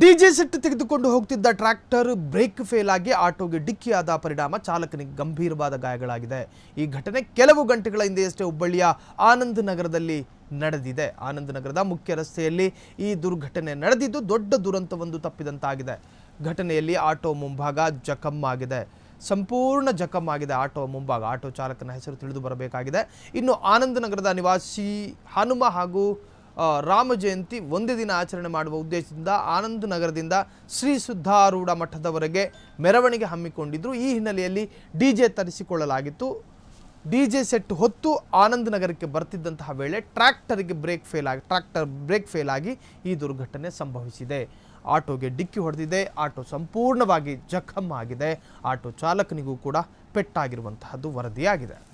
DJ ಸಿಟ್ಟು ತೆಗೆದುಕೊಂಡು ಹೋಗ್ತಿದ್ದ ಟ್ರ್ಯಾಕ್ಟರ್ ಬ್ರೇಕ್ ಫೇಲ್ ಆಗಿ ಆಟೋಗೆ ಡಿಕ್ಕಿಯಾದ ಪರಿಣಾಮ ಚಾಲಕನಿಗೆ ಗಂಭೀರವಾದ ಗಾಯಗಳಾಗಿದೆ ಈ ಘಟನೆ ಕೆಲವು ಗಂಟೆಗಳ ಹಿಂದೆಯಷ್ಟೇ ಹುಬ್ಬಳ್ಳಿಯ ಆನಂದ್ ನಗರದಲ್ಲಿ ನಡೆದಿದೆ ಆನಂದ್ ನಗರದ ಮುಖ್ಯ ರಸ್ತೆಯಲ್ಲಿ ಈ ದುರ್ಘಟನೆ ನಡೆದಿದ್ದು ದೊಡ್ಡ ದುರಂತವೊಂದು ತಪ್ಪಿದಂತಾಗಿದೆ ಘಟನೆಯಲ್ಲಿ ಆಟೋ ಮುಂಭಾಗ ಜಖಮ್ ಆಗಿದೆ ಸಂಪೂರ್ಣ ಜಖಮ್ ಆಗಿದೆ ಆಟೋ ಮುಂಭಾಗ ಆಟೋ ಚಾಲಕನ ಹೆಸರು ತಿಳಿದು ಬರಬೇಕಾಗಿದೆ ಇನ್ನು ಆನಂದ್ ನಗರದ ನಿವಾಸಿ ಹನುಮ ಹಾಗೂ ರಾಮ ಜಯಂತಿ ಒಂದೇ ದಿನ ಆಚರಣೆ ಮಾಡುವ ಉದ್ದೇಶದಿಂದ ಆನಂದ್ ನಗರದಿಂದ ಶ್ರೀ ಸಿದ್ಧಾರೂಢ ಮಠದವರೆಗೆ ಮೆರವಣಿಗೆ ಹಮ್ಮಿಕೊಂಡಿದ್ದರು ಈ ಹಿನ್ನೆಲೆಯಲ್ಲಿ ಡಿ ಜೆ ತರಿಸಿಕೊಳ್ಳಲಾಗಿತ್ತು ಡಿ ಜೆ ಸೆಟ್ ಹೊತ್ತು ಆನಂದ್ ನಗರಕ್ಕೆ ಬರ್ತಿದ್ದಂತಹ ವೇಳೆ ಟ್ರ್ಯಾಕ್ಟರ್ಗೆ ಬ್ರೇಕ್ ಫೇಲ್ ಆಗಿ ಟ್ರ್ಯಾಕ್ಟರ್ ಬ್ರೇಕ್ ಫೇಲ್ ಆಗಿ ಈ ದುರ್ಘಟನೆ ಸಂಭವಿಸಿದೆ ಆಟೋಗೆ ಡಿಕ್ಕಿ ಹೊಡೆದಿದೆ ಆಟೋ ಸಂಪೂರ್ಣವಾಗಿ ಜಖಮ್ ಆಗಿದೆ ಆಟೋ ಚಾಲಕನಿಗೂ ಕೂಡ ಪೆಟ್ಟಾಗಿರುವಂತಹದ್ದು ವರದಿಯಾಗಿದೆ